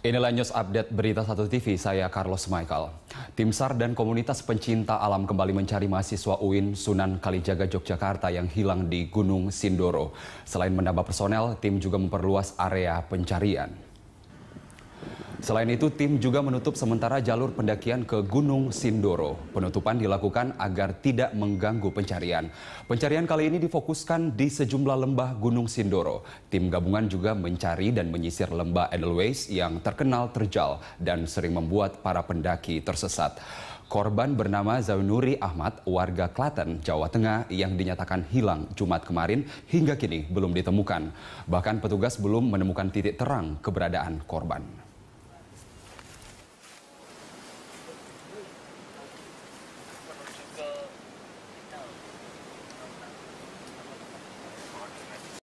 Inilah news update berita satu TV, saya Carlos Michael. Tim SAR dan komunitas pencinta alam kembali mencari mahasiswa UIN Sunan Kalijaga Yogyakarta yang hilang di Gunung Sindoro. Selain menambah personel, tim juga memperluas area pencarian. Selain itu, tim juga menutup sementara jalur pendakian ke Gunung Sindoro. Penutupan dilakukan agar tidak mengganggu pencarian. Pencarian kali ini difokuskan di sejumlah lembah Gunung Sindoro. Tim gabungan juga mencari dan menyisir lembah Edelweiss yang terkenal terjal dan sering membuat para pendaki tersesat. Korban bernama Zainuri Ahmad, warga Klaten, Jawa Tengah yang dinyatakan hilang Jumat kemarin hingga kini belum ditemukan. Bahkan petugas belum menemukan titik terang keberadaan korban.